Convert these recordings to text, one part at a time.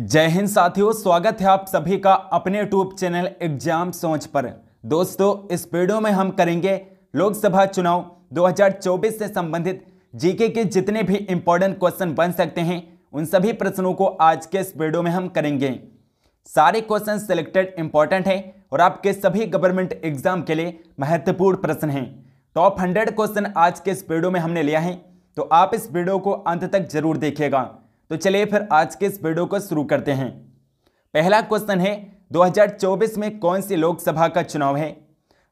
जय हिंद साथियों स्वागत है आप सभी का अपने यूट्यूब चैनल एग्जाम सोच पर दोस्तों इस वीडियो में हम करेंगे लोकसभा चुनाव 2024 से संबंधित जीके के जितने भी इंपॉर्टेंट क्वेश्चन बन सकते हैं उन सभी प्रश्नों को आज के इस वीडियो में हम करेंगे सारे क्वेश्चन सिलेक्टेड इंपॉर्टेंट हैं और आपके सभी गवर्नमेंट एग्जाम के लिए महत्वपूर्ण प्रश्न हैं टॉप हंड्रेड क्वेश्चन आज के इस वीडियो में हमने लिया है तो आप इस वीडियो को अंत तक जरूर देखिएगा तो चलिए फिर आज के इस वीडियो को शुरू करते हैं पहला क्वेश्चन है 2024 में कौन सी लोकसभा का चुनाव है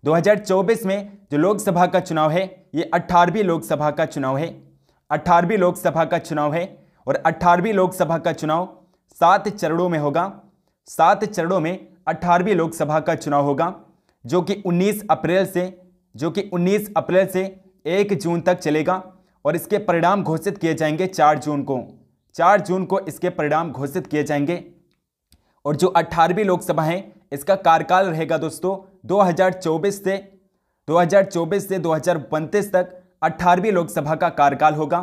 2024 में जो लोकसभा का चुनाव है ये 18वीं लोकसभा का चुनाव है 18वीं लोकसभा का चुनाव है और 18वीं लोकसभा का चुनाव सात चरणों में होगा सात चरणों में 18वीं लोकसभा का चुनाव होगा जो कि 19 अप्रैल से जो कि 19 अप्रैल से 1 जून तक चलेगा और इसके परिणाम घोषित किए जाएंगे चार जून को चार जून को इसके परिणाम घोषित किए जाएंगे और जो अट्ठारहवीं लोकसभा है इसका कार्यकाल रहेगा दोस्तों 2024 से 2024 से दो तक अट्ठारहवीं लोकसभा का कार्यकाल होगा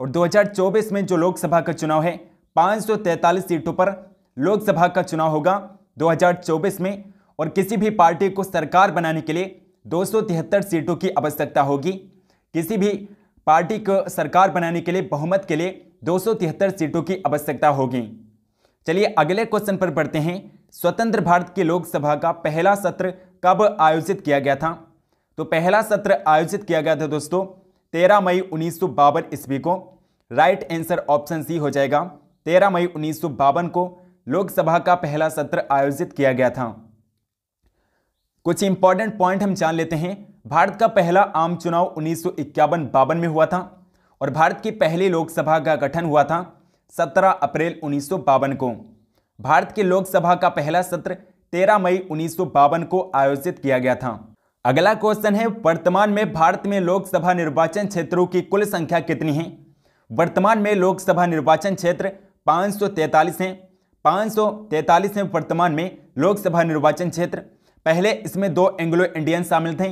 और 2024 में जो लोकसभा का चुनाव है 543 सीटों पर लोकसभा का चुनाव होगा 2024 में और किसी भी पार्टी को सरकार बनाने के लिए दो सीटों की आवश्यकता होगी किसी भी पार्टी को सरकार बनाने के लिए बहुमत के लिए दो सीटों की आवश्यकता होगी चलिए अगले क्वेश्चन पर पढ़ते हैं स्वतंत्र भारत की लोकसभा का पहला सत्र कब आयोजित किया गया था तो पहला सत्र आयोजित किया गया था दोस्तों तेरह मई उन्नीस ईस्वी को राइट आंसर ऑप्शन सी हो जाएगा तेरह मई उन्नीस को लोकसभा का पहला सत्र आयोजित किया गया था कुछ इंपॉर्टेंट पॉइंट हम जान लेते हैं भारत का पहला आम चुनाव उन्नीस सौ बावन में हुआ था और भारत की पहली लोकसभा का गठन हुआ था 17 अप्रैल उन्नीस को भारत की लोकसभा का पहला सत्र 13 मई उन्नीस को आयोजित किया गया था अगला क्वेश्चन है वर्तमान में भारत में लोकसभा निर्वाचन क्षेत्रों की कुल संख्या कितनी है वर्तमान में लोकसभा निर्वाचन क्षेत्र 543 हैं 543 हैं वर्तमान में लोकसभा निर्वाचन क्षेत्र पहले इसमें दो एंग्लो इंडियन शामिल थे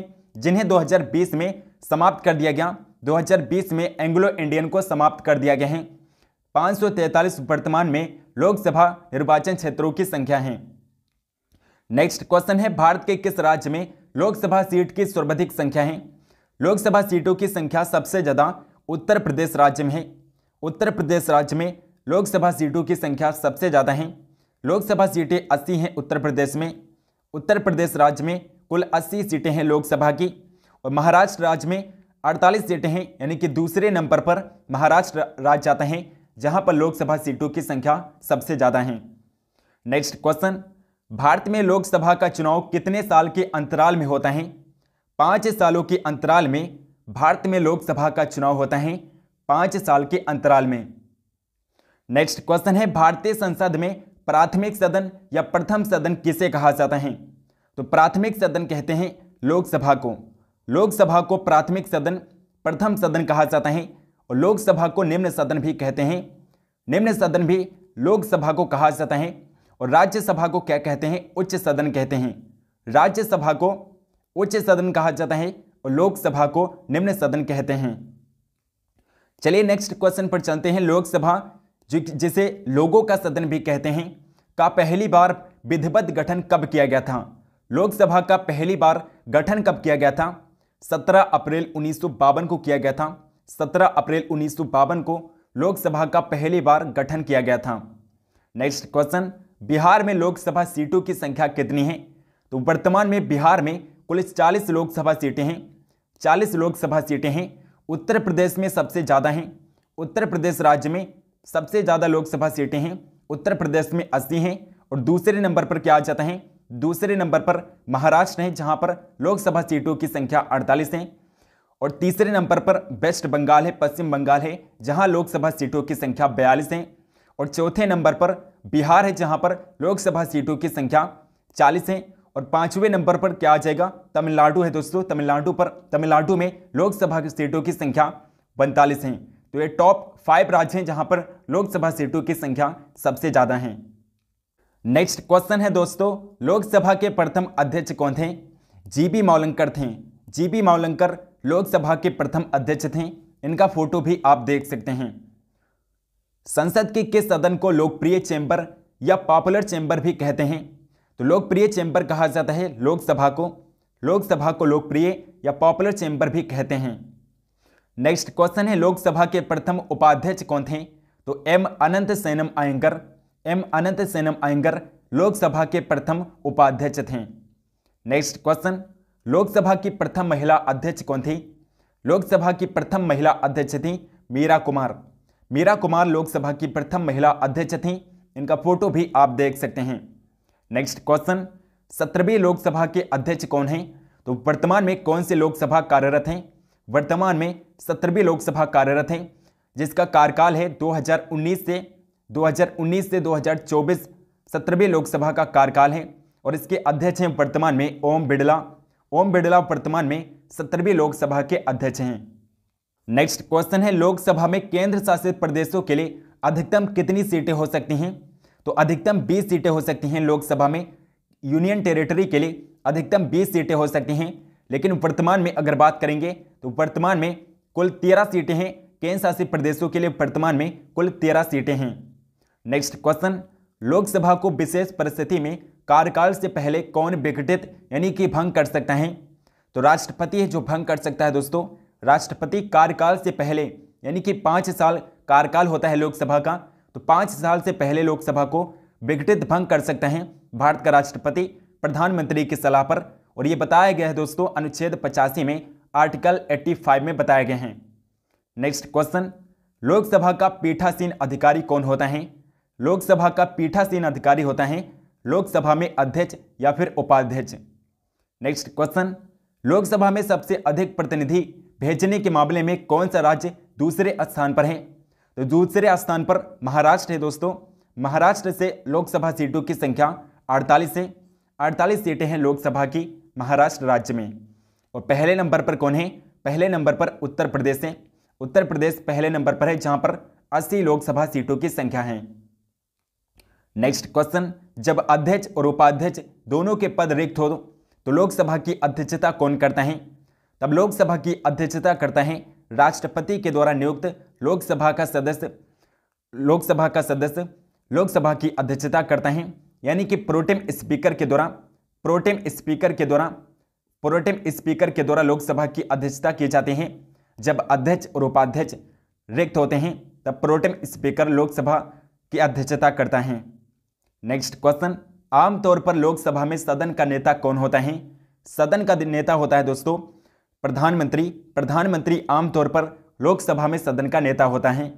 जिन्हें 2020 में समाप्त कर दिया गया 2020 में एंग्लो इंडियन को समाप्त कर दिया गया है पाँच वर्तमान में लोकसभा निर्वाचन क्षेत्रों की संख्या है नेक्स्ट क्वेश्चन है भारत के किस राज्य में लोकसभा सीट की सर्वाधिक संख्या है लोकसभा सीटों की संख्या सबसे ज़्यादा उत्तर प्रदेश राज्य में है उत्तर प्रदेश राज्य में लोकसभा सीटों की संख्या सबसे ज़्यादा है लोकसभा सीटें अस्सी हैं उत्तर प्रदेश में उत्तर प्रदेश राज्य में कुल अस्सी सीटें हैं लोकसभा की और महाराष्ट्र राज्य में अड़तालीस सीटें हैं यानी कि दूसरे नंबर पर महाराष्ट्र राज्य आता है जहां पर लोकसभा सीटों की संख्या सबसे ज़्यादा है नेक्स्ट क्वेश्चन भारत में लोकसभा का चुनाव कितने साल के अंतराल में होता है पाँच सालों के अंतराल में भारत में लोकसभा का चुनाव होता है पाँच साल के अंतराल में नेक्स्ट क्वेश्चन है भारतीय संसद में प्राथमिक सदन या प्रथम सदन किसे कहा जाता है तो प्राथमिक सदन कहते हैं लोकसभा को लोकसभा को प्राथमिक सदन प्रथम सदन कहा जाता है और लोकसभा को निम्न सदन भी कहते हैं निम्न सदन भी लोकसभा को कहा जाता है और राज्यसभा को क्या कहते हैं उच्च सदन कहते हैं राज्यसभा को उच्च सदन कहा जाता है और लोकसभा को निम्न सदन कहते हैं चलिए नेक्स्ट क्वेश्चन पर चलते हैं लोकसभा जिसे लोगों का सदन भी कहते हैं का पहली बार विधिवत गठन कब किया गया था लोकसभा का पहली बार गठन कब किया गया था 17 अप्रैल उन्नीस को किया गया था 17 अप्रैल उन्नीस को लोकसभा का पहली बार गठन किया गया था नेक्स्ट क्वेश्चन बिहार में लोकसभा सीटों की संख्या कितनी है तो वर्तमान में बिहार में कुल 40 लोकसभा सीटें हैं 40 लोकसभा सीटें हैं उत्तर प्रदेश में सबसे ज़्यादा हैं उत्तर प्रदेश राज्य में सबसे ज़्यादा लोकसभा सीटें हैं उत्तर प्रदेश में अस्सी हैं और दूसरे नंबर पर क्या आ जाता है दूसरे नंबर पर महाराष्ट्र है जहां पर लोकसभा सीटों की संख्या अड़तालीस है और तीसरे नंबर पर वेस्ट बंगाल है पश्चिम बंगाल है जहां लोकसभा सीटों की संख्या बयालीस है और चौथे नंबर पर बिहार है जहां पर लोकसभा सीटों की संख्या चालीस है और पांचवें नंबर पर क्या आ जाएगा तमिलनाडु है दोस्तों तमिलनाडु पर तमिलनाडु में लोकसभा की सीटों की संख्या पैंतालीस है तो ये टॉप फाइव राज्य हैं जहाँ पर लोकसभा सीटों की संख्या सबसे ज़्यादा हैं नेक्स्ट क्वेश्चन है दोस्तों लोकसभा के प्रथम अध्यक्ष कौन थे जीबी मौलंकर थे जीबी मौलंकर लोकसभा के प्रथम अध्यक्ष थे इनका फोटो भी आप देख सकते हैं संसद के किस सदन को लोकप्रिय चैम्बर या पॉपुलर चैम्बर भी कहते हैं तो लोकप्रिय चैम्बर कहा जाता है लोकसभा को लोकसभा को लोकप्रिय या पॉपुलर चैम्बर भी कहते हैं नेक्स्ट क्वेश्चन है लोकसभा के प्रथम उपाध्यक्ष कौन थे तो एम अनंत सैनम आयंकर एम अनंत सेनम अयंगर लोकसभा के प्रथम उपाध्यक्ष थे नेक्स्ट क्वेश्चन लोकसभा की प्रथम महिला अध्यक्ष कौन थी लोकसभा की प्रथम महिला अध्यक्ष थी मीरा कुमार मीरा कुमार लोकसभा की प्रथम महिला अध्यक्ष थी इनका फोटो भी आप देख सकते हैं नेक्स्ट क्वेश्चन सत्रहवीं लोकसभा के अध्यक्ष कौन हैं तो वर्तमान में कौन से लोकसभा कार्यरत हैं वर्तमान में सत्रहवीं लोकसभा कार्यरत हैं जिसका कार्यकाल है 2019 से 2019 से 2024 सत्रहवीं लोकसभा का कार्यकाल है और इसके अध्यक्ष हैं वर्तमान में ओम बिड़ला ओम बिड़ला वर्तमान में सत्रहवीं लोकसभा के अध्यक्ष हैं नेक्स्ट क्वेश्चन है लोकसभा में केंद्र शासित प्रदेशों के लिए अधिकतम कितनी सीटें हो सकती हैं तो अधिकतम 20 सीटें हो सकती हैं लोकसभा में यूनियन टेरिटरी के लिए अधिकतम 20 सीटें हो सकती हैं लेकिन वर्तमान में अगर बात करेंगे तो वर्तमान में कुल 13 सीटें हैं केंद्र शासित प्रदेशों के लिए वर्तमान में कुल 13 सीटें हैं नेक्स्ट क्वेश्चन लोकसभा को विशेष परिस्थिति में कार्यकाल से पहले कौन विघटित यानी कि भंग कर सकता है तो राष्ट्रपति है जो भंग कर सकता है दोस्तों राष्ट्रपति कार्यकाल से पहले यानी कि पाँच साल कार्यकाल होता है लोकसभा का तो पाँच साल से पहले लोकसभा को विघटित भंग कर सकते हैं भारत का राष्ट्रपति प्रधानमंत्री की सलाह पर और ये बताया गया है दोस्तों अनुच्छेद पचासी में आर्टिकल 85 में बताए गए हैं नेक्स्ट क्वेश्चन लोकसभा का पीठासीन अधिकारी कौन होता है लोकसभा का पीठासीन अधिकारी होता है लोकसभा में अध्यक्ष या फिर उपाध्यक्ष नेक्स्ट क्वेश्चन लोकसभा में सबसे अधिक प्रतिनिधि भेजने के मामले में कौन सा राज्य दूसरे स्थान पर है तो दूसरे स्थान पर महाराष्ट्र है दोस्तों महाराष्ट्र से लोकसभा सीटों की संख्या 48 है 48 सीटें हैं लोकसभा की महाराष्ट्र राज्य में और पहले नंबर पर कौन है पहले नंबर पर उत्तर प्रदेश है उत्तर प्रदेश पहले नंबर पर है जहाँ पर 80 लोकसभा सीटों की संख्या है नेक्स्ट क्वेश्चन जब अध्यक्ष और उपाध्यक्ष दोनों के पद रिक्त हो तो लोकसभा की अध्यक्षता कौन करता है तब लोकसभा की अध्यक्षता करता है राष्ट्रपति के द्वारा नियुक्त लोकसभा का सदस्य लोकसभा का सदस्य लोकसभा की अध्यक्षता करता है यानी कि प्रोटेम स्पीकर के द्वारा प्रोटेम स्पीकर के द्वारा प्रोटेम स्पीकर के द्वारा लोकसभा की अध्यक्षता की जाती है जब अध्यक्ष और उपाध्यक्ष रिक्त होते हैं तब प्रोटेम स्पीकर लोकसभा की अध्यक्षता करता है नेक्स्ट क्वेश्चन आमतौर पर लोकसभा में सदन का नेता कौन होता है सदन का नेता होता है दोस्तों प्रधानमंत्री प्रधानमंत्री आमतौर पर लोकसभा में सदन का नेता होता है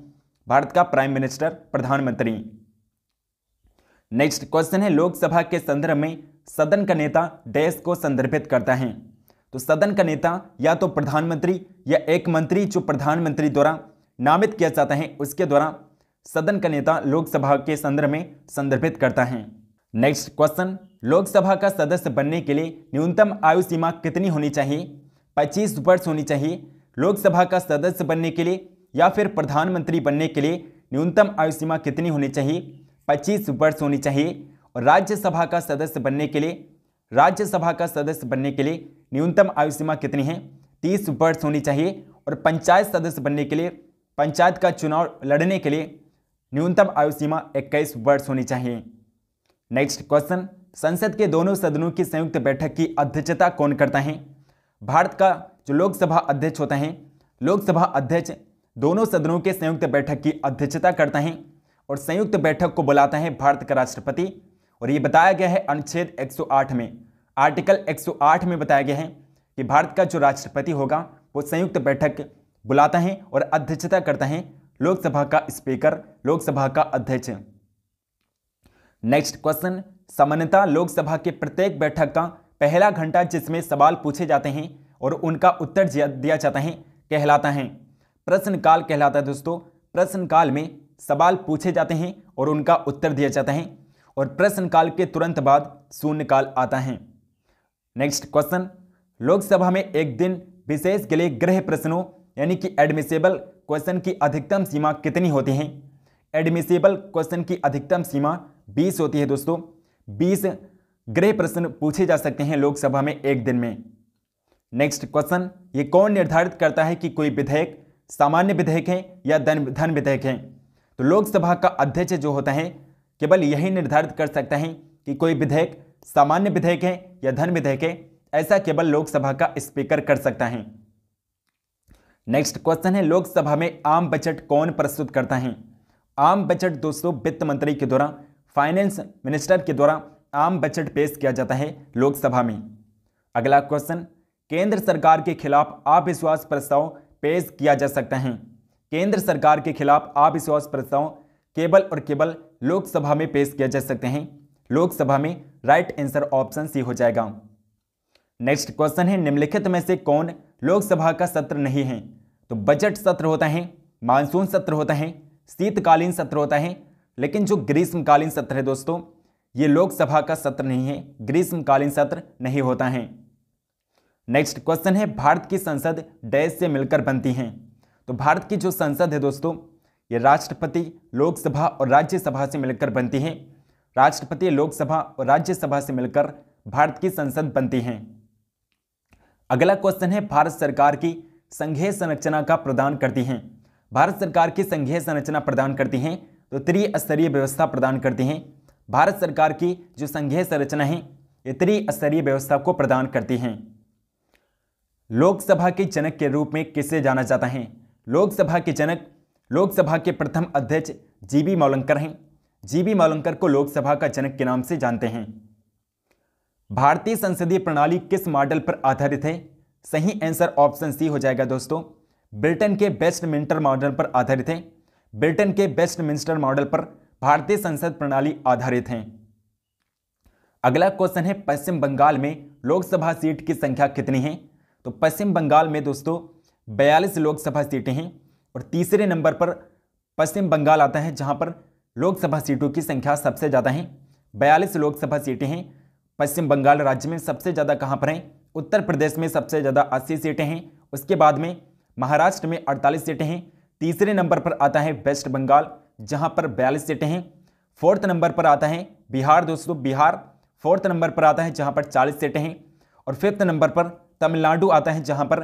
भारत का प्राइम मिनिस्टर प्रधानमंत्री नेक्स्ट क्वेश्चन है लोकसभा के संदर्भ में सदन का नेता देश को संदर्भित करता है तो सदन का नेता या तो प्रधानमंत्री या एक मंत्री जो प्रधानमंत्री द्वारा नामित किया जाता है उसके द्वारा सदन का नेता लोकसभा के संदर्भ में संदर्भित करता है नेक्स्ट क्वेश्चन लोकसभा का सदस्य बनने के लिए न्यूनतम आयु सीमा कितनी होनी चाहिए पच्चीस वर्ष होनी चाहिए लोकसभा का सदस्य बनने के लिए या फिर प्रधानमंत्री बनने के लिए न्यूनतम आयु सीमा कितनी होनी चाहिए पच्चीस वर्ष होनी चाहिए और राज्यसभा का सदस्य बनने के लिए राज्यसभा का सदस्य बनने के लिए न्यूनतम आयु सीमा कितनी है तीस वर्ष होनी चाहिए और पंचायत सदस्य बनने के लिए पंचायत का चुनाव लड़ने के लिए न्यूनतम आयु सीमा 21 वर्ष होनी चाहिए नेक्स्ट क्वेश्चन संसद के दोनों सदनों की संयुक्त बैठक की अध्यक्षता कौन करता है भारत का जो लोकसभा अध्यक्ष होता है लोकसभा अध्यक्ष दोनों सदनों के संयुक्त बैठक की अध्यक्षता करता है और संयुक्त बैठक को बुलाता है भारत का राष्ट्रपति और ये बताया गया है अनुच्छेद 108 में आर्टिकल 108 में बताया गया है कि भारत का जो राष्ट्रपति होगा वो संयुक्त बैठक बुलाता है और अध्यक्षता करता है लोकसभा का स्पीकर लोकसभा का अध्यक्ष नेक्स्ट क्वेश्चन सामान्यता लोकसभा के प्रत्येक बैठक का पहला घंटा जिसमें सवाल पूछे जाते हैं और उनका उत्तर दिया जाता है कहलाता है प्रश्नकाल कहलाता है दोस्तों प्रश्नकाल में सवाल पूछे जाते हैं और उनका उत्तर दिया जाता है और प्रश्नकाल के तुरंत बाद शून्यकाल आता है नेक्स्ट क्वेश्चन लोकसभा में एक दिन विशेष के लिए गृह प्रश्नों यानी कि एडमिसेबल क्वेश्चन की अधिकतम सीमा कितनी होती है एडमिसेबल क्वेश्चन की अधिकतम सीमा 20 होती है दोस्तों 20 गृह प्रश्न पूछे जा सकते हैं लोकसभा में एक दिन में नेक्स्ट क्वेश्चन ये कौन निर्धारित करता है कि कोई विधेयक सामान्य विधेयक है या धन धन विधेयक है तो लोकसभा का अध्यक्ष जो होता है केवल यही निर्धारित कर सकता है कि कोई विधेयक सामान्य विधेयक है या धन विधेयक है ऐसा केवल लोकसभा का स्पीकर कर सकता है नेक्स्ट क्वेश्चन है लोकसभा में आम बजट कौन प्रस्तुत करता है आम बजट दोस्तों वित्त मंत्री के द्वारा फाइनेंस मिनिस्टर के द्वारा आम बजट पेश किया जाता है लोकसभा में अगला क्वेश्चन केंद्र सरकार के खिलाफ अविश्वास प्रस्ताव पेश किया जा सकता है केंद्र सरकार के खिलाफ अविश्वास प्रस्ताव केवल और केवल लोकसभा में पेश किया जा सकते हैं लोकसभा में राइट आंसर ऑप्शन सी हो जाएगा नेक्स्ट क्वेश्चन है निम्नलिखित में से कौन लोकसभा का सत्र नहीं है तो बजट सत्र होता है मानसून सत्र होता है शीतकालीन सत्र होता है लेकिन जो ग्रीष्मकालीन सत्र है दोस्तों ये लोकसभा का सत्र नहीं है ग्रीष्मकालीन सत्र नहीं होता है नेक्स्ट क्वेश्चन है भारत की संसद डैश से मिलकर बनती हैं तो भारत की जो संसद है दोस्तों ये राष्ट्रपति लोकसभा और राज्यसभा से मिलकर बनती है राष्ट्रपति लोकसभा और राज्यसभा से मिलकर भारत की संसद बनती है अगला क्वेश्चन है भारत सरकार की संघीय संरचना का प्रदान करती हैं भारत सरकार की संघीय संरचना प्रदान करती हैं तो त्रिस्तरीय व्यवस्था प्रदान करती हैं भारत सरकार की जो संघीय संरचना है ये त्रिस्तरीय व्यवस्था को प्रदान करती हैं लोकसभा के जनक के रूप में किसे जाना जाता है लोकसभा के जनक लोकसभा के प्रथम अध्यक्ष जीबी मौलंकर हैं जीबी मौलंकर को लोकसभा का जनक के नाम से जानते हैं भारतीय संसदीय प्रणाली किस मॉडल पर आधारित है सही आंसर ऑप्शन सी हो जाएगा दोस्तों ब्रिटेन के बेस्ट मिंटर मॉडल पर आधारित हैं ब्रिटेन के बेस्ट मिनिस्टर मॉडल पर भारतीय संसद प्रणाली आधारित हैं अगला क्वेश्चन है पश्चिम बंगाल में लोकसभा सीट की संख्या कितनी है तो पश्चिम बंगाल में दोस्तों बयालीस लोकसभा सीटें हैं और तीसरे नंबर पर पश्चिम बंगाल आता है जहां पर लोकसभा सीटों की संख्या सबसे ज़्यादा है बयालीस लोकसभा सीटें हैं पश्चिम बंगाल राज्य में सबसे ज़्यादा कहाँ पर हैं उत्तर प्रदेश में सबसे ज़्यादा अस्सी सीटें हैं उसके बाद में महाराष्ट्र में अड़तालीस सीटें हैं तीसरे नंबर पर आता है वेस्ट बंगाल जहाँ पर बयालीस सीटें हैं फोर्थ नंबर पर आता है बिहार दोस्तों बिहार फोर्थ नंबर पर आता है जहाँ पर चालीस सीटें हैं और फिफ्थ नंबर पर तमिलनाडु आता है जहाँ पर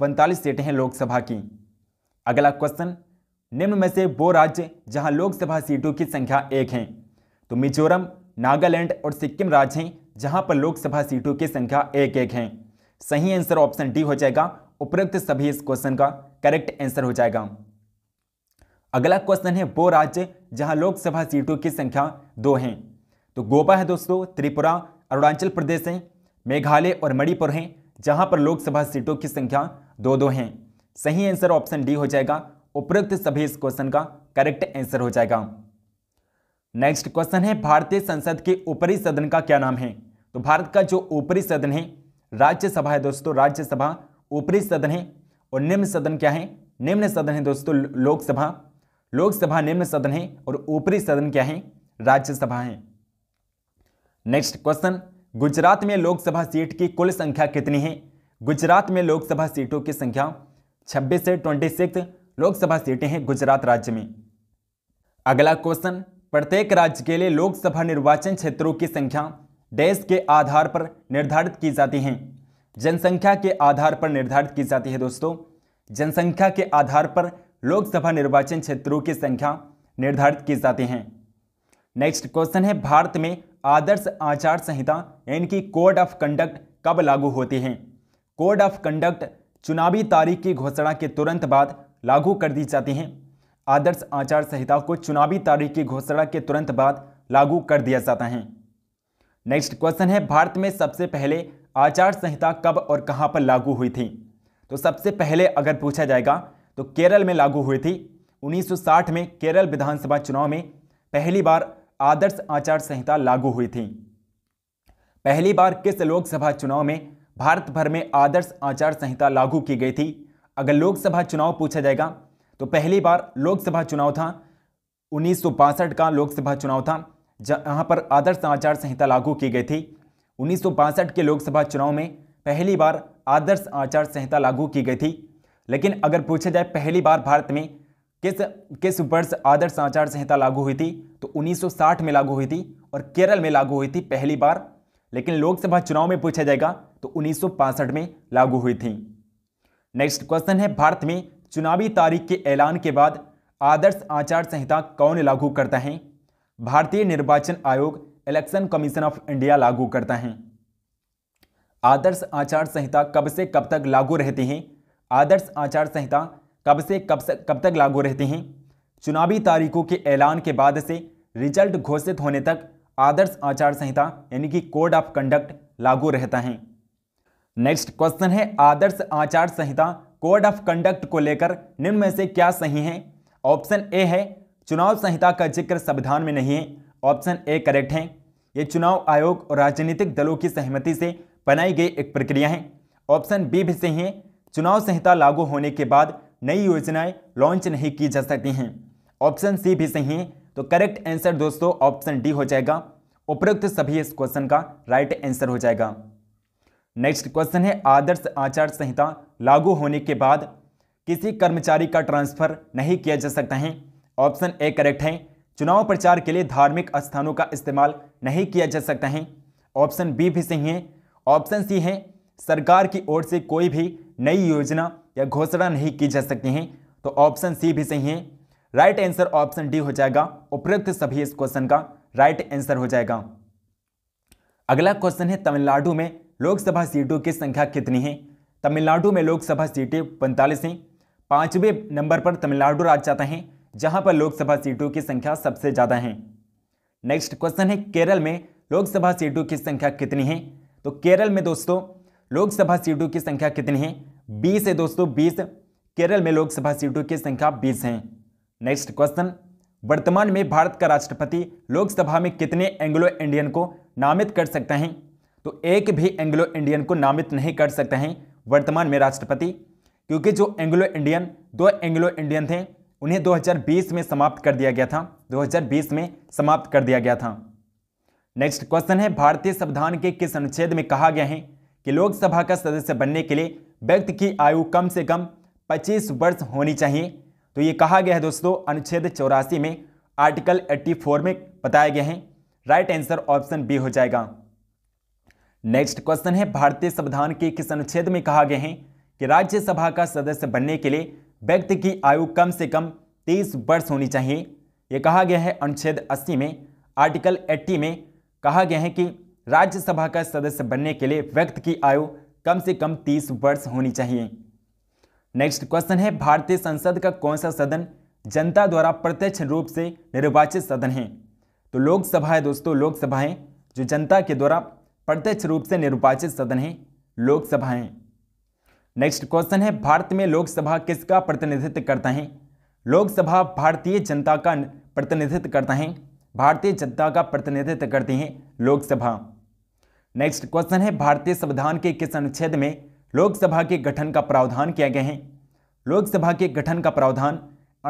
पैंतालीस सीटें हैं लोकसभा की अगला क्वेश्चन निम्न में से वो राज्य जहाँ लोकसभा सीटों की संख्या एक हैं तो मिजोरम नागालैंड और सिक्किम राज्य हैं जहां पर लोकसभा सीटों की संख्या एक एक है सही आंसर ऑप्शन डी हो जाएगा उपरोक्त सभी इस क्वेश्चन का करेक्ट आंसर हो जाएगा अगला क्वेश्चन है वो राज्य जहां लोकसभा सीटों की संख्या दो है तो गोवा है दोस्तों त्रिपुरा अरुणाचल प्रदेश है मेघालय और मणिपुर है जहां पर लोकसभा सीटों की संख्या दो दो है सही आंसर ऑप्शन डी हो जाएगा उपरोक्त सभी इस क्वेश्चन का करेक्ट आंसर हो जाएगा नेक्स्ट क्वेश्चन है भारतीय संसद के ऊपरी सदन का क्या नाम है तो भारत का जो ऊपरी सदन है राज्यसभा है दोस्तों राज्यसभा ऊपरी सदन है और निम्न सदन क्या है निम्न सदन है दोस्तों लोकसभा लोकसभा निम्न सदन है और ऊपरी सदन क्या है राज्यसभा है नेक्स्ट क्वेश्चन गुजरात में लोकसभा सीट की कुल संख्या कितनी है गुजरात में लोकसभा सीटों की संख्या 26 से 26 लोकसभा सीटें हैं गुजरात राज्य में अगला क्वेश्चन प्रत्येक राज्य के लिए लोकसभा निर्वाचन क्षेत्रों की संख्या देश के आधार पर निर्धारित की जाती हैं जनसंख्या के आधार पर निर्धारित की जाती है दोस्तों जनसंख्या के आधार पर लोकसभा निर्वाचन क्षेत्रों की संख्या निर्धारित की जाती हैं नेक्स्ट क्वेश्चन है भारत में आदर्श आचार संहिता यानी कि कोड ऑफ कंडक्ट कब लागू होती है कोड ऑफ कंडक्ट चुनावी तारीख की घोषणा के तुरंत बाद लागू कर दी जाती हैं आदर्श आचार संहिता को चुनावी तारीख की घोषणा के तुरंत बाद लागू कर दिया जाता है नेक्स्ट क्वेश्चन है भारत में सबसे पहले आचार संहिता कब और कहाँ पर लागू हुई थी तो सबसे पहले अगर पूछा जाएगा तो केरल में लागू हुई थी 1960 में केरल विधानसभा चुनाव में पहली बार आदर्श आचार संहिता लागू हुई थी पहली बार किस लोकसभा चुनाव में भारत भर में आदर्श आचार संहिता लागू की गई थी अगर लोकसभा चुनाव पूछा जाएगा तो पहली बार लोकसभा चुनाव था उन्नीस का लोकसभा चुनाव था जहाँ पर आदर्श आचार संहिता लागू की गई थी उन्नीस के लोकसभा चुनाव में पहली बार आदर्श आचार संहिता लागू की गई थी लेकिन अगर पूछा जाए पहली बार भारत में किस किस वर्ष आदर्श आचार संहिता लागू हुई थी तो 1960 में लागू हुई थी और केरल में लागू हुई थी पहली बार लेकिन लोकसभा चुनाव में पूछा जाएगा तो उन्नीस में लागू हुई थी नेक्स्ट क्वेश्चन है भारत में चुनावी तारीख के ऐलान के बाद आदर्श आचार संहिता कौन लागू करता है भारतीय निर्वाचन आयोग इलेक्शन कमीशन ऑफ इंडिया लागू करता है आदर्श आचार संहिता कब से कब तक लागू रहती है आदर्श आचार संहिता कब से कब से कब तक लागू रहती हैं चुनावी तारीखों के ऐलान के बाद से रिजल्ट घोषित होने तक आदर्श आचार संहिता यानी कि कोड ऑफ कंडक्ट लागू रहता है नेक्स्ट क्वेश्चन है आदर्श आचार संहिता कोड ऑफ कंडक्ट को लेकर निम्न में से क्या सही है ऑप्शन ए है चुनाव संहिता का जिक्र संविधान में नहीं है ऑप्शन ए करेक्ट है ये चुनाव आयोग और राजनीतिक दलों की सहमति से बनाई गई एक प्रक्रिया है ऑप्शन बी भी सही है चुनाव संहिता लागू होने के बाद नई योजनाएं लॉन्च नहीं की जा सकती हैं ऑप्शन सी भी सही है तो करेक्ट आंसर दोस्तों ऑप्शन डी हो जाएगा उपरोक्त सभी इस क्वेश्चन का राइट आंसर हो जाएगा नेक्स्ट क्वेश्चन है आदर्श आचार संहिता लागू होने के बाद किसी कर्मचारी का ट्रांसफर नहीं किया जा सकता है ऑप्शन ए करेक्ट है चुनाव प्रचार के लिए धार्मिक स्थानों का इस्तेमाल नहीं किया जा सकता है ऑप्शन बी भी सही है ऑप्शन सी है सरकार की ओर से कोई भी नई योजना या घोषणा नहीं की जा सकती है तो ऑप्शन सी भी सही है राइट आंसर ऑप्शन डी हो जाएगा उपरोक्त सभी इस क्वेश्चन का राइट आंसर हो जाएगा अगला क्वेश्चन है तमिलनाडु में लोकसभा सीटों की संख्या कितनी है तमिलनाडु में लोकसभा सीटें पैंतालीस हैं पाँचवें नंबर पर तमिलनाडु राज्य आता है जहां पर लोकसभा सीटों की संख्या सबसे ज़्यादा है नेक्स्ट क्वेश्चन है केरल में लोकसभा सीटों की संख्या कितनी है तो केरल में दोस्तों लोकसभा सीटों की संख्या कितनी है बीस है दोस्तों बीस केरल में लोकसभा सीटों की संख्या बीस है नेक्स्ट क्वेश्चन वर्तमान में भारत का राष्ट्रपति लोकसभा में कितने एंग्लो इंडियन को नामित कर सकते हैं तो एक भी एंग्लो इंडियन को नामित नहीं कर सकते हैं वर्तमान में राष्ट्रपति क्योंकि जो एंग्लो इंडियन दो एंग्लो इंडियन थे उन्हें 2020 में समाप्त कर दिया गया था 2020 में समाप्त कर दिया गया था नेक्स्ट क्वेश्चन है भारतीय संविधान के किस अनुच्छेद में कहा गया है कि लोकसभा का सदस्य बनने के लिए व्यक्ति की आयु कम से कम 25 वर्ष होनी चाहिए तो ये कहा गया है दोस्तों अनुच्छेद चौरासी में आर्टिकल 84 में बताया गया है राइट आंसर ऑप्शन बी हो जाएगा नेक्स्ट क्वेश्चन है भारतीय संविधान के किस अनुच्छेद में कहा गया है कि राज्यसभा का सदस्य बनने के लिए व्यक्ति की आयु कम से कम तीस वर्ष होनी चाहिए ये कहा गया है अनुच्छेद 80 में आर्टिकल 80 में कहा गया है कि राज्यसभा का सदस्य बनने के लिए व्यक्ति की आयु कम से कम तीस वर्ष होनी चाहिए नेक्स्ट क्वेश्चन है भारतीय संसद का कौन सा सदन जनता द्वारा प्रत्यक्ष रूप से निर्वाचित सदन है तो लोकसभा है दोस्तों लोकसभाएं जो जनता के द्वारा प्रत्यक्ष रूप से निर्वाचित सदन है लोकसभाएं नेक्स्ट क्वेश्चन है भारत में लोकसभा किसका प्रतिनिधित्व करता है लोकसभा भारतीय जनता का प्रतिनिधित्व करता है भारतीय जनता का प्रतिनिधित्व करती है लोकसभा नेक्स्ट क्वेश्चन है भारतीय संविधान के किस अनुच्छेद में लोकसभा के गठन का प्रावधान किया गया है लोकसभा के गठन का प्रावधान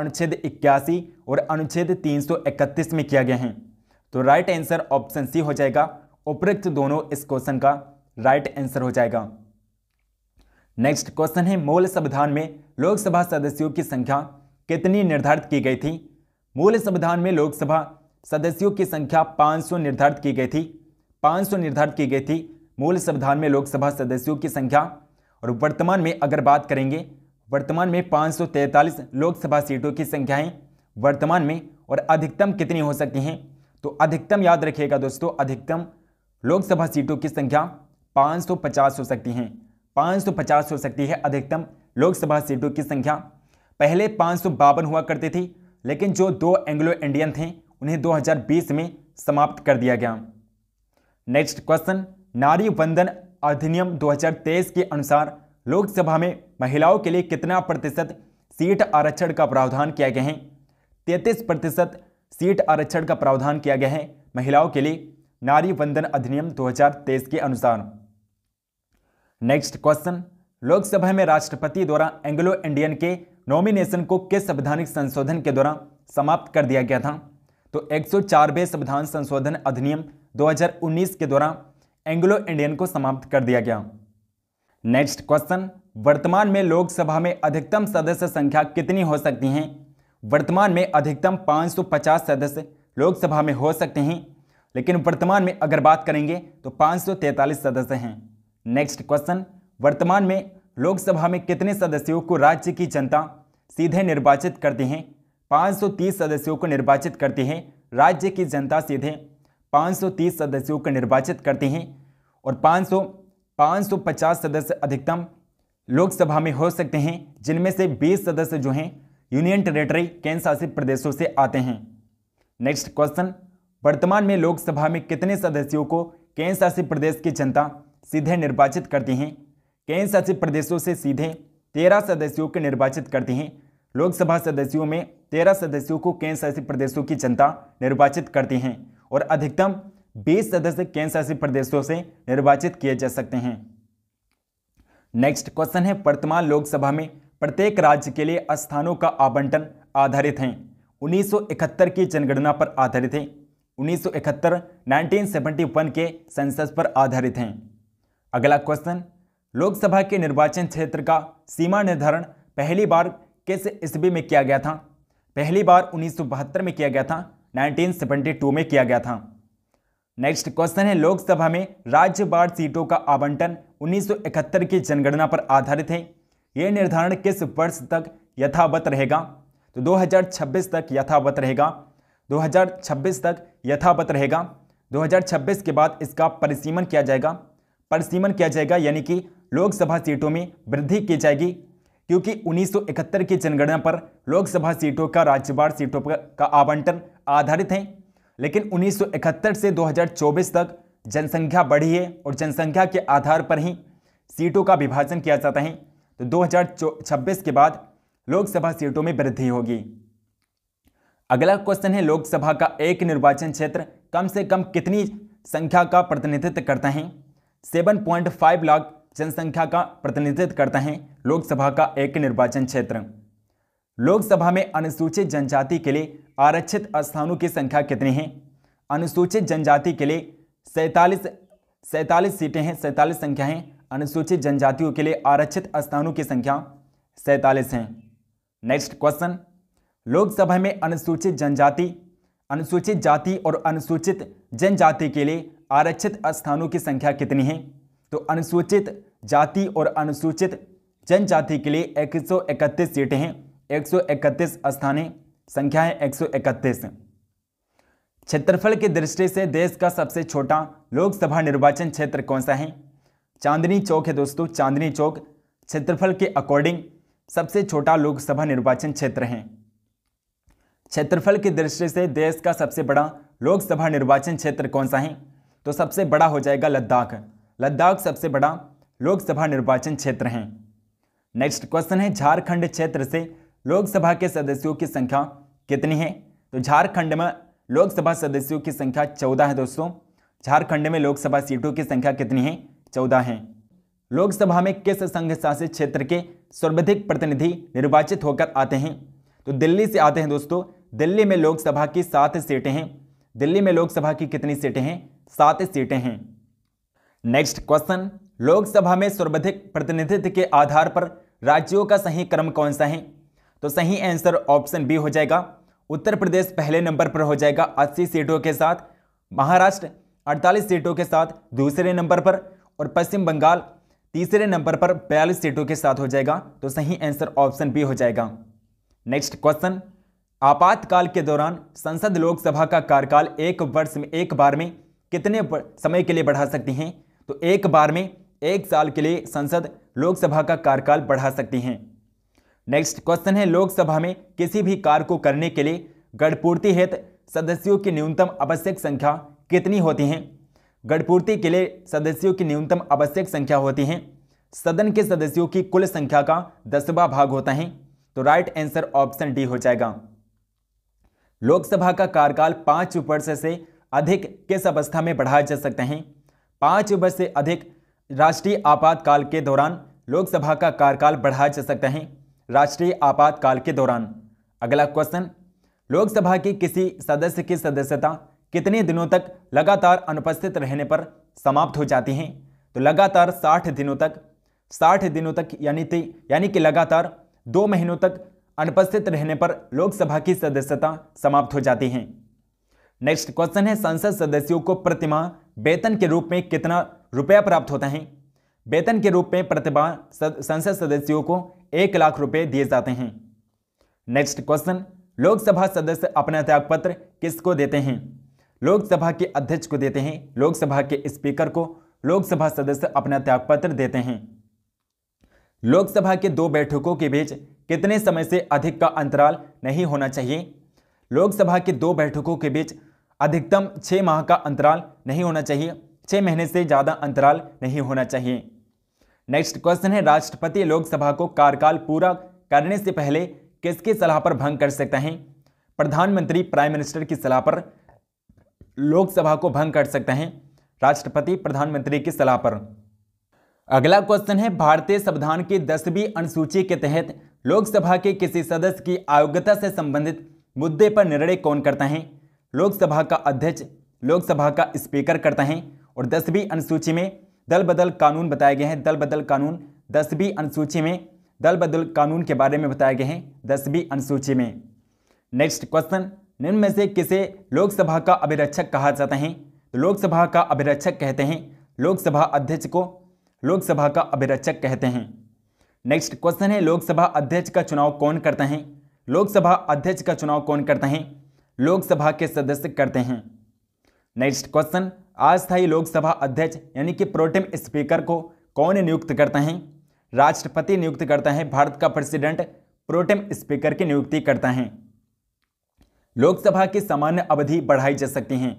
अनुच्छेद इक्यासी और अनुच्छेद 331 में किया गया है तो राइट आंसर ऑप्शन सी हो जाएगा उपरोक्त दोनों इस क्वेश्चन का राइट आंसर हो जाएगा नेक्स्ट क्वेश्चन है मूल संविधान में लोकसभा सदस्यों की संख्या कितनी निर्धारित की गई थी मूल संविधान में लोकसभा सदस्यों की संख्या 500 निर्धारित की गई थी 500 निर्धारित की गई थी मूल संविधान में लोकसभा सदस्यों की संख्या और वर्तमान में अगर बात करेंगे वर्तमान में पाँच लोकसभा सीटों की संख्याएँ वर्तमान में और अधिकतम कितनी हो सकती हैं तो अधिकतम याद रखिएगा दोस्तों अधिकतम लोकसभा सीटों की संख्या 550 हो सकती हैं पाँच हो सकती है अधिकतम लोकसभा सीटों की संख्या पहले पाँच हुआ करती थी लेकिन जो दो एंग्लो इंडियन थे उन्हें 2020 में समाप्त कर दिया गया नेक्स्ट क्वेश्चन नारी वंदन अधिनियम 2023 के अनुसार लोकसभा में महिलाओं के लिए कितना प्रतिशत सीट आरक्षण का प्रावधान किया गया है तैंतीस प्रतिशत सीट आरक्षण का प्रावधान किया गया है महिलाओं के लिए नारी वंदन अधिनियम 2023 के अनुसार नेक्स्ट क्वेश्चन लोकसभा में राष्ट्रपति द्वारा एंग्लो इंडियन के नॉमिनेशन को किस संवैधानिक संशोधन के द्वारा समाप्त कर दिया गया था तो एक 104वें संविधान संशोधन अधिनियम 2019 के द्वारा एंग्लो इंडियन को समाप्त कर दिया गया नेक्स्ट क्वेश्चन वर्तमान में लोकसभा में अधिकतम सदस्य संख्या कितनी हो सकती हैं वर्तमान में अधिकतम 550 सदस्य लोकसभा में हो सकते हैं लेकिन वर्तमान में अगर बात करेंगे तो पाँच सदस्य हैं नेक्स्ट क्वेश्चन वर्तमान में लोकसभा में कितने सदस्यों को राज्य की जनता सीधे निर्वाचित करती हैं 530 सदस्यों को निर्वाचित करते हैं राज्य की जनता सीधे 530 सदस्यों को निर्वाचित करती हैं और 500 550 सदस्य अधिकतम लोकसभा में हो सकते हैं जिनमें से 20 सदस्य जो हैं यूनियन टेरेटरी केंद्र शासित प्रदेशों से आते हैं नेक्स्ट क्वेश्चन वर्तमान में लोकसभा में कितने सदस्यों को केंद्र शासित प्रदेश की जनता सीधे निर्वाचित करते हैं केंद्र शासित प्रदेशों से सीधे तेरह सदस्यों के निर्वाचित करते हैं लोकसभा सदस्यों में तेरह सदस्यों को केंद्र शासित प्रदेशों की जनता निर्वाचित करती हैं और अधिकतम बीस सदस्य केंद्र शासित प्रदेशों से निर्वाचित किए जा सकते हैं नेक्स्ट क्वेश्चन है वर्तमान लोकसभा में प्रत्येक राज्य के लिए स्थानों का आवंटन आधारित है 1971 की जनगणना पर आधारित है 1971 1971 के सेंसस पर आधारित हैं अगला क्वेश्चन लोकसभा के निर्वाचन क्षेत्र का सीमा निर्धारण पहली बार किस ईस्वी में किया गया था पहली बार उन्नीस में किया गया था 1972 में किया गया था नेक्स्ट क्वेश्चन है लोकसभा में राज्य बार सीटों का आवंटन 1971 की जनगणना पर आधारित है यह निर्धारण किस वर्ष तक यथावत रहेगा तो 2026 तक यथावत रहेगा 2026 तक यथावत रहेगा 2026 के बाद इसका परिसीमन किया जाएगा परिसीमन किया जाएगा यानी कि लोकसभा सीटों में वृद्धि की जाएगी क्योंकि 1971 की जनगणना पर लोकसभा सीटों का राज्यवार सीटों पर का आवंटन आधारित है लेकिन 1971 से 2024 तक जनसंख्या बढ़ी है और जनसंख्या के आधार पर ही सीटों का विभाजन किया जाता है तो 2026 के बाद लोकसभा सीटों में वृद्धि होगी अगला क्वेश्चन है लोकसभा का एक निर्वाचन क्षेत्र कम से कम कितनी संख्या का प्रतिनिधित्व करता है 7.5 लाख जनसंख्या का प्रतिनिधित्व करता है लोकसभा का एक निर्वाचन क्षेत्र लोकसभा में अनुसूचित जनजाति के लिए आरक्षित स्थानों की संख्या कितनी है अनुसूचित जनजाति के लिए सैतालीस सैतालीस सीटें हैं सैतालीस संख्या हैं अनुसूचित जनजातियों के लिए आरक्षित स्थानों की संख्या सैतालीस हैं नेक्स्ट क्वेश्चन लोकसभा में अनुसूचित जनजाति अनुसूचित जाति और अनुसूचित जनजाति के लिए आरक्षित स्थानों की संख्या कितनी है तो अनुसूचित जाति और अनुसूचित जनजाति के लिए 131 सीटें हैं 131 स्थान है संख्या है 131 क्षेत्रफल की दृष्टि से देश का सबसे छोटा लोकसभा निर्वाचन क्षेत्र कौन सा है चांदनी चौक है दोस्तों चांदनी चौक क्षेत्रफल के अकॉर्डिंग सबसे छोटा लोकसभा निर्वाचन क्षेत्र है क्षेत्रफल की दृष्टि से देश का सबसे बड़ा लोकसभा निर्वाचन क्षेत्र कौन सा है तो सबसे बड़ा हो जाएगा लद्दाख लद्दाख सबसे बड़ा लोकसभा निर्वाचन क्षेत्र है नेक्स्ट क्वेश्चन है झारखंड क्षेत्र से लोकसभा के सदस्यों की संख्या कितनी है तो झारखंड में लोकसभा सदस्यों की संख्या चौदह है दोस्तों झारखंड में लोकसभा सीटों की संख्या कितनी है चौदह है लोकसभा में किस संघ शासित क्षेत्र के सर्वाधिक प्रतिनिधि निर्वाचित होकर आते हैं तो दिल्ली से आते हैं दोस्तों दिल्ली में लोकसभा की सात सीटें हैं दिल्ली में लोकसभा की कितनी सीटें हैं सात सीटें हैं नेक्स्ट क्वेश्चन लोकसभा में सर्वाधिक प्रतिनिधित्व के आधार पर राज्यों का सही क्रम कौन सा है तो सही आंसर ऑप्शन बी हो जाएगा उत्तर प्रदेश पहले नंबर पर हो जाएगा अस्सी सीटों के साथ महाराष्ट्र अड़तालीस सीटों के साथ दूसरे नंबर पर और पश्चिम बंगाल तीसरे नंबर पर बयालीस सीटों के साथ हो जाएगा तो सही आंसर ऑप्शन बी हो जाएगा नेक्स्ट क्वेश्चन आपातकाल के दौरान संसद लोकसभा का कार्यकाल एक वर्ष में एक बार में कितने समय के लिए बढ़ा सकती हैं तो एक बार में एक साल के लिए संसद लोकसभा का कार्यकाल बढ़ा सकती हैं नेक्स्ट क्वेश्चन है लोकसभा में किसी भी कार्य को करने के लिए गढ़पूर्ति हेतु सदस्यों की न्यूनतम आवश्यक संख्या कितनी होती हैं गढ़पूर्ति के लिए सदस्यों की न्यूनतम आवश्यक संख्या होती है सदन के सदस्यों की कुल संख्या का दसवा भाग होता है तो राइट आंसर ऑप्शन डी हो जाएगा लोकसभा का कार्यकाल पांच वर्ष से अधिक किस अवस्था में बढ़ाए जा सकते हैं पाँच वर्ष से अधिक राष्ट्रीय आपातकाल के दौरान लोकसभा का कार्यकाल बढ़ाया जा सकता है राष्ट्रीय आपातकाल के दौरान अगला क्वेश्चन लोकसभा के किसी सदस्य की सदस्यता कितने दिनों तक लगातार अनुपस्थित रहने पर समाप्त हो जाती हैं तो लगातार 60 दिनों तक 60 दिनों तक यानी यानी कि लगातार दो महीनों तक अनुपस्थित रहने पर लोकसभा की सदस्यता समाप्त हो जाती हैं नेक्स्ट क्वेश्चन है संसद सदस्यों को प्रतिमा वेतन के रूप में कितना रुपया प्राप्त होता है वेतन के रूप में प्रतिमा संसद सदस्यों को एक लाख रुपए दिए जाते हैं नेक्स्ट क्वेश्चन लोकसभा सदस्य अपना त्यागपत्र किसको देते हैं लोकसभा के अध्यक्ष को देते हैं लोकसभा के स्पीकर को लोकसभा सदस्य अपना त्यागपत्र देते हैं लोकसभा के दो बैठकों के बीच कितने समय से अधिक का अंतराल नहीं होना चाहिए लोकसभा की दो बैठकों के बीच अधिकतम छः माह का अंतराल नहीं होना चाहिए छः महीने से ज़्यादा अंतराल नहीं होना चाहिए नेक्स्ट क्वेश्चन है राष्ट्रपति लोकसभा को कार्यकाल पूरा करने से पहले किसके सलाह पर भंग कर सकते हैं प्रधानमंत्री प्राइम मिनिस्टर की सलाह पर लोकसभा को भंग कर सकते हैं राष्ट्रपति प्रधानमंत्री की सलाह पर अगला क्वेश्चन है भारतीय संविधान की दसवीं अनुसूची के तहत लोकसभा के किसी सदस्य की अयोग्यता से संबंधित मुद्दे पर निर्णय कौन करता है लोकसभा का अध्यक्ष लोकसभा का स्पीकर करता है और दसवीं अनुसूची में दल बदल कानून बताए गए हैं दल बदल कानून दसवीं अनुसूची में दल बदल कानून के बारे में बताए गए हैं दसवीं अनुसूची में नेक्स्ट क्वेश्चन निम्न में से किसे लोकसभा का अभिरक्षक कहा जाता है तो लोकसभा का अभिरक्षक कहते हैं लोकसभा अध्यक्ष को लोकसभा का अभिरक्षक कहते हैं नेक्स्ट क्वेश्चन है लोकसभा अध्यक्ष का चुनाव कौन करता है लोकसभा अध्यक्ष का चुनाव कौन करते हैं लोकसभा के सदस्य करते हैं नेक्स्ट क्वेश्चन अस्थायी लोकसभा अध्यक्ष यानी कि प्रोटेम स्पीकर को कौन नियुक्त करते हैं राष्ट्रपति नियुक्त करता है भारत का प्रेसिडेंट प्रोटेम स्पीकर की नियुक्ति करता है लोकसभा की सामान्य अवधि बढ़ाई जा सकती हैं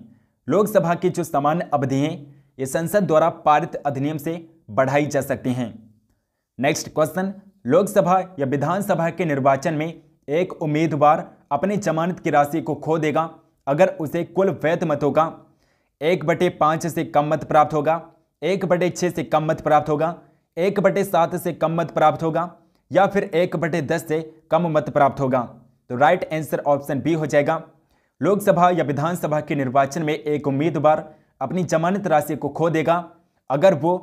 लोकसभा की जो सामान्य अवधि हैं ये संसद द्वारा पारित अधिनियम से बढ़ाई जा सकती हैं नेक्स्ट क्वेश्चन लोकसभा या विधानसभा के निर्वाचन में एक उम्मीदवार अपनी जमानत की राशि को खो देगा अगर उसे कुल वैध मतों का एक बटे पाँच से कम मत प्राप्त होगा एक बटे छः से कम मत प्राप्त होगा एक बटे सात से कम मत प्राप्त होगा या फिर एक बटे दस से कम मत प्राप्त होगा तो राइट आंसर ऑप्शन बी हो जाएगा लोकसभा या विधानसभा के निर्वाचन में एक उम्मीदवार अपनी जमानत राशि को खो देगा अगर वो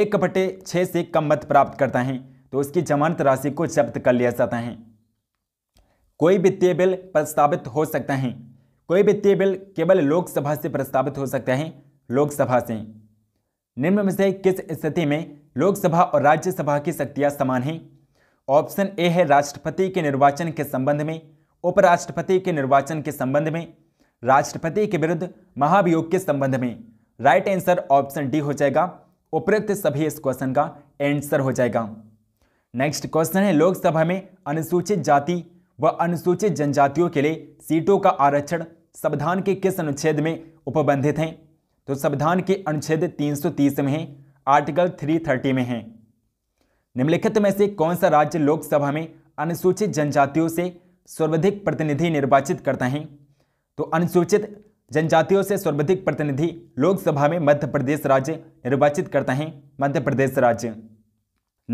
एक बटे छः से कम मत प्राप्त करता है तो उसकी जमानत राशि को जब्त कर लिया जाता है कोई वित्तीय बिल प्रस्तावित हो सकते हैं कोई वित्तीय बिल केवल लोकसभा से प्रस्तावित हो सकते हैं लोकसभा से निम्न में से किस स्थिति में लोकसभा और राज्यसभा की शक्तियाँ समान हैं ऑप्शन ए है राष्ट्रपति के निर्वाचन के संबंध में उपराष्ट्रपति के निर्वाचन के संबंध में राष्ट्रपति के विरुद्ध महाभियोग के संबंध में राइट आंसर ऑप्शन डी हो जाएगा उपरोक्त सभी इस क्वेश्चन का आंसर हो जाएगा नेक्स्ट क्वेश्चन है लोकसभा में अनुसूचित जाति व अनुसूचित जनजातियों के लिए सीटों का आरक्षण संविधान के किस अनुच्छेद में उपबंधित हैं तो संविधान के अनुच्छेद 330 में है आर्टिकल 330 में है निम्नलिखित में से कौन सा राज्य लोकसभा में अनुसूचित जनजातियों से सर्वाधिक प्रतिनिधि निर्वाचित करता है तो अनुसूचित जनजातियों से सर्वाधिक प्रतिनिधि लोकसभा में मध्य प्रदेश राज्य निर्वाचित करता है मध्य प्रदेश राज्य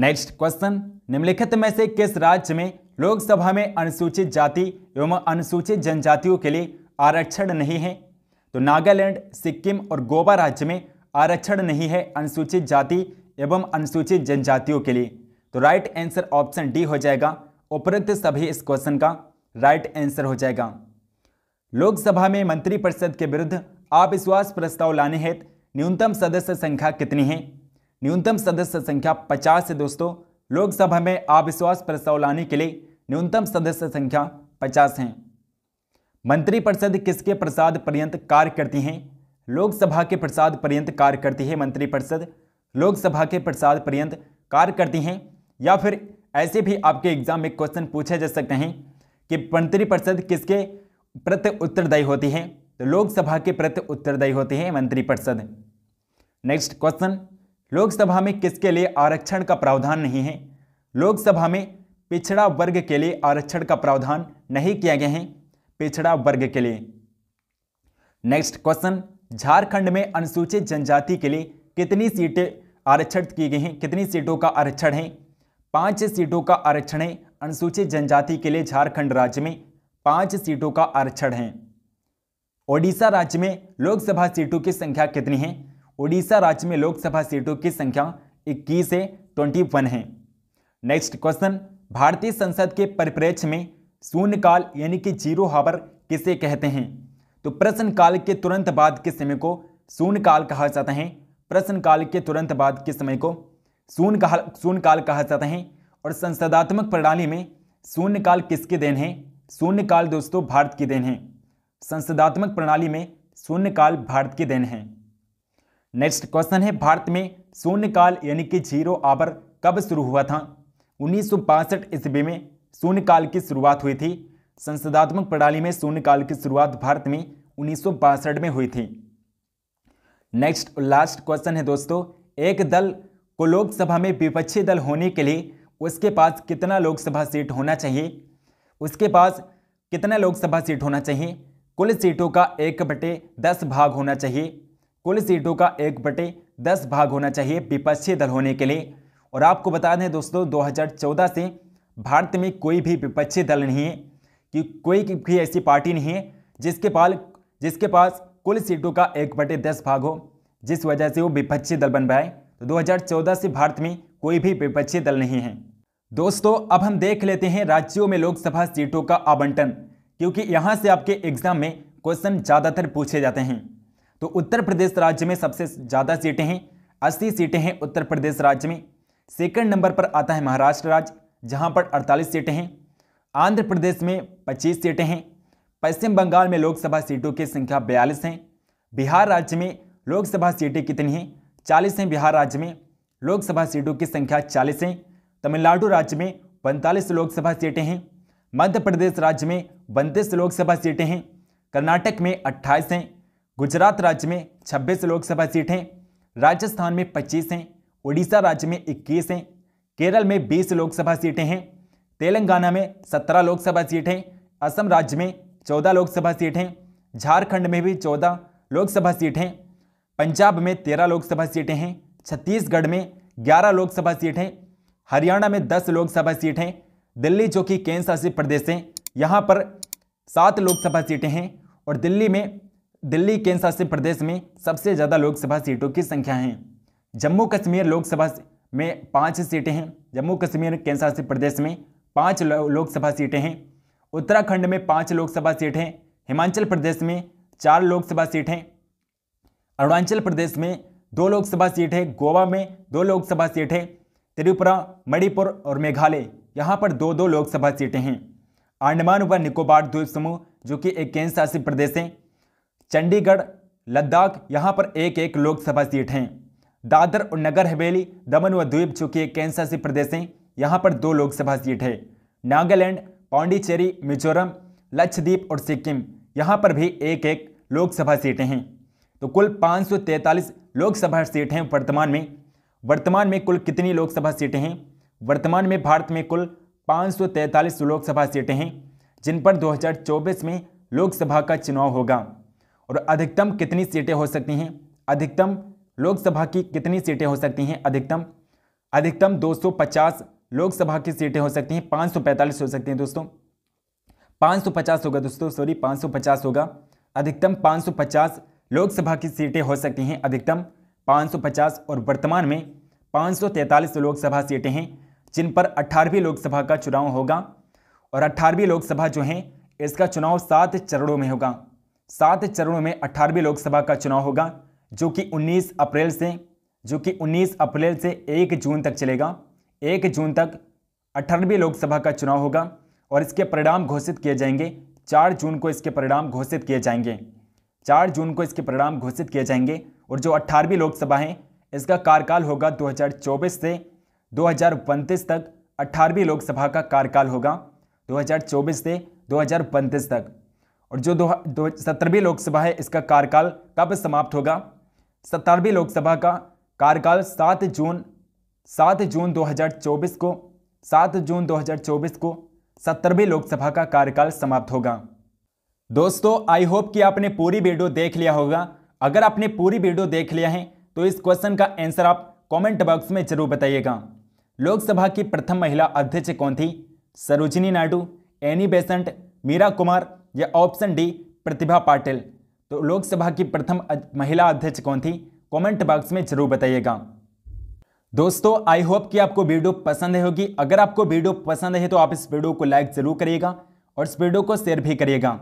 नेक्स्ट क्वेश्चन निम्नलिखित में से किस राज्य में लोकसभा में अनुसूचित जाति एवं अनुसूचित जनजातियों के लिए आरक्षण नहीं है तो नागालैंड सिक्किम और गोवा राज्य में आरक्षण नहीं है अनुसूचित जाति एवं अनुसूचित जनजातियों के लिए तो राइट आंसर ऑप्शन डी हो जाएगा उपरोक्त सभी इस क्वेश्चन का राइट आंसर हो जाएगा लोकसभा में मंत्रिपरिषद के विरुद्ध अविश्वास प्रस्ताव लाने हेतु न्यूनतम सदस्य संख्या कितनी है न्यूनतम सदस्य संख्या 50 है दोस्तों लोकसभा में अविश्वास प्रस्ताव लाने के लिए न्यूनतम सदस्य संख्या 50 है मंत्रिपरिषद किसके प्रसाद पर्यंत कार्य करती है लोकसभा के प्रसाद पर्यंत कार्य करती है मंत्रिपरिषद लोकसभा के प्रसाद पर्यंत कार्य करती हैं या फिर ऐसे भी आपके एग्जाम में क्वेश्चन पूछे जा सकते हैं कि मंत्रिपरिषद किसके प्रति उत्तरदायी होती है तो लोकसभा के प्रति उत्तरदायी होती है मंत्रिपरिषद नेक्स्ट क्वेश्चन लोकसभा में किसके लिए आरक्षण का प्रावधान नहीं है लोकसभा में पिछड़ा वर्ग के लिए आरक्षण का प्रावधान नहीं किया गया है पिछड़ा वर्ग के लिए नेक्स्ट क्वेश्चन झारखंड में अनुसूचित जनजाति के लिए कितनी सीटें आरक्षित की गई हैं कितनी सीटों का आरक्षण है पांच सीटों का आरक्षण है अनुसूचित जनजाति के लिए झारखंड राज्य में पांच सीटों का आरक्षण है ओडिशा राज्य में लोकसभा सीटों की संख्या कितनी है ओडिशा राज्य में लोकसभा सीटों की संख्या इक्कीस से ट्वेंटी वन है नेक्स्ट क्वेश्चन भारतीय संसद के परिप्रेक्ष्य में शून्यकाल यानी कि जीरो हावर किसे कहते हैं तो प्रश्न काल के तुरंत बाद के समय को शून्यकाल कहा जाता है प्रश्न काल के तुरंत बाद के समय को शून्य काल शून्यकाल कहा जाता है और संसदात्मक प्रणाली में शून्यकाल किसके देन है शून्यकाल दोस्तों भारत की देन है संसदात्मक प्रणाली में शून्यकाल भारत की देन है नेक्स्ट क्वेश्चन है भारत में शून्यकाल यानी कि जीरो आवर कब शुरू हुआ था उन्नीस ईस्वी में शून्यकाल की शुरुआत हुई थी संसदात्मक प्रणाली में शून्यकाल की शुरुआत भारत में उन्नीस में हुई थी नेक्स्ट लास्ट क्वेश्चन है दोस्तों एक दल को लोकसभा में विपक्षी दल होने के लिए उसके पास कितना लोकसभा सीट होना चाहिए उसके पास कितना लोकसभा सीट होना चाहिए कुल सीटों का एक बटे दस भाग होना चाहिए कुल सीटों का एक बटे दस भाग होना चाहिए विपक्षी दल होने के लिए और आपको बता दें दोस्तों 2014 से भारत में कोई भी विपक्षी दल नहीं है कि कोई भी ऐसी पार्टी नहीं है जिसके पास जिसके पास कुल सीटों का एक बटे दस भाग हो जिस वजह से वो विपक्षी दल बन पाए तो 2014 से भारत में कोई भी विपक्षी दल नहीं है दोस्तों अब हम देख लेते हैं राज्यों में लोकसभा सीटों का आवंटन क्योंकि यहाँ से आपके एग्जाम में क्वेश्चन ज़्यादातर पूछे जाते हैं तो उत्तर प्रदेश राज्य में सबसे ज़्यादा सीटें हैं अस्सी सीटें हैं उत्तर प्रदेश राज्य में सेकेंड नंबर पर आता है महाराष्ट्र राज्य जहाँ पर अड़तालीस सीटें हैं आंध्र प्रदेश में पच्चीस सीटें हैं पश्चिम बंगाल में लोकसभा सीटों की संख्या बयालीस हैं बिहार राज्य में लोकसभा सीटें कितनी हैं चालीस हैं बिहार राज्य में लोकसभा सीटों की संख्या चालीस हैं तमिलनाडु राज्य में पैंतालीस लोकसभा सीटें हैं मध्य प्रदेश राज्य में बत्तीस लोकसभा सीटें हैं कर्नाटक में अट्ठाईस हैं गुजरात राज्य में 26 लोकसभा सीट हैं राजस्थान में 25 हैं उड़ीसा राज्य में 21 हैं केरल में 20 लोकसभा सीटें हैं तेलंगाना में 17 लोकसभा सीट हैं असम राज्य में 14 लोकसभा सीट हैं झारखंड में भी 14 लोकसभा सीट हैं पंजाब में 13 लोकसभा सीटें हैं छत्तीसगढ़ में ग्यारह लोकसभा सीट हैं हरियाणा में दस लोकसभा सीट हैं दिल्ली जो कि केंद्र शासित प्रदेश हैं यहाँ पर सात लोकसभा सीटें हैं और दिल्ली में दिल्ली केंद्र शासित प्रदेश में सबसे ज़्यादा लोकसभा सीटों की संख्या है जम्मू कश्मीर लोकसभा में पाँच सीटें हैं जम्मू कश्मीर केंद्र शासित प्रदेश में पाँच लोकसभा सीटें हैं उत्तराखंड में पाँच लोकसभा सीटें हैं हिमाचल प्रदेश में चार लोकसभा सीटें हैं अरुणाचल प्रदेश में दो लोकसभा सीट है गोवा में दो लोकसभा सीट है त्रिपुरा मणिपुर और मेघालय यहाँ पर दो दो लोकसभा सीटें हैं अंडमान व निकोबार द्वीप समूह जो कि एक केंद्र शासित प्रदेश हैं चंडीगढ़ लद्दाख यहाँ पर एक एक लोकसभा सीट हैं दादर और नगर हवेली दमन व द्वीप चूंकि कैंसासी प्रदेश हैं यहाँ पर दो लोकसभा सीट है नागालैंड पांडिचेरी मिजोरम लक्षद्वीप और सिक्किम यहाँ पर भी एक एक लोकसभा सीटें हैं तो कुल 543 लोकसभा सीट हैं वर्तमान में वर्तमान में कुल कितनी लोकसभा सीटें हैं वर्तमान में भारत में कुल 543 लोकसभा सीटें हैं जिन पर 2024 में लोकसभा का चुनाव होगा और अधिकतम कितनी सीटें हो सकती हैं अधिकतम लोकसभा की कितनी सीटें हो सकती हैं अधिकतम अधिकतम 250 लोकसभा की सीटें हो सकती हैं 545 हो सकती हैं दोस्तों 550 होगा दोस्तों सॉरी 550 होगा अधिकतम 550 लोकसभा की सीटें हो सकती हैं अधिकतम 550 और वर्तमान में 543 लोकसभा सीटें हैं जिन पर 18वीं लोकसभा का चुनाव होगा और 18वीं लोकसभा जो है इसका चुनाव सात चरणों में होगा सात चरणों में अठारहवीं लोकसभा का चुनाव होगा जो कि 19 अप्रैल से जो कि 19 अप्रैल से 1 जून तक चलेगा 1 जून तक अठारहवीं लोकसभा का चुनाव होगा और इसके परिणाम घोषित किए जाएंगे 4 जून को इसके परिणाम घोषित किए जाएंगे 4 जून को इसके परिणाम घोषित किए जाएंगे और जो अट्ठारहवीं लोकसभा है इसका कार्यकाल होगा दो से दो तक अट्ठारहवीं लोकसभा का कार्यकाल होगा दो से दो तक और जो दो, सत्रहवीं लोकसभा है इसका कार्यकाल कब समाप्त होगा सत्रहवीं लोकसभा का कार्यकाल सात जून सात जून 2024 को सात जून 2024 को सत्तरवीं लोकसभा का कार्यकाल समाप्त होगा दोस्तों आई होप कि आपने पूरी वीडियो देख लिया होगा अगर आपने पूरी वीडियो देख लिया है तो इस क्वेश्चन का आंसर आप कमेंट बॉक्स में जरूर बताइएगा लोकसभा की प्रथम महिला अध्यक्ष कौन थी सरोजिनी नायडू एनी बेसेंट मीरा कुमार या ऑप्शन डी प्रतिभा पाटिल तो लोकसभा की प्रथम महिला अध्यक्ष कौन थी कमेंट बॉक्स में जरूर बताइएगा दोस्तों आई होप कि आपको वीडियो पसंद है होगी अगर आपको वीडियो पसंद है तो आप इस वीडियो को लाइक जरूर करिएगा और इस वीडियो को शेयर भी करिएगा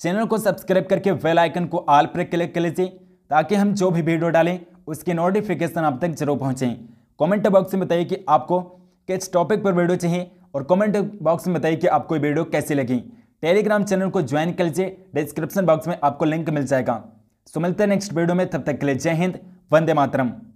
चैनल को सब्सक्राइब करके वेल आइकन को आल पर क्लिक कर लीजिए ताकि हम जो भी वीडियो डालें उसकी नोटिफिकेशन आप तक जरूर पहुँचें कमेंट बॉक्स में बताइए कि आपको किस टॉपिक पर वीडियो चाहिए और कमेंट बॉक्स में बताइए कि आपको वीडियो कैसी लगी टेलीग्राम चैनल को ज्वाइन कर लीजिए डिस्क्रिप्शन बॉक्स में आपको लिंक मिल जाएगा सो मिलते हैं नेक्स्ट वीडियो में तब तक के लिए जय हिंद वंदे मातरम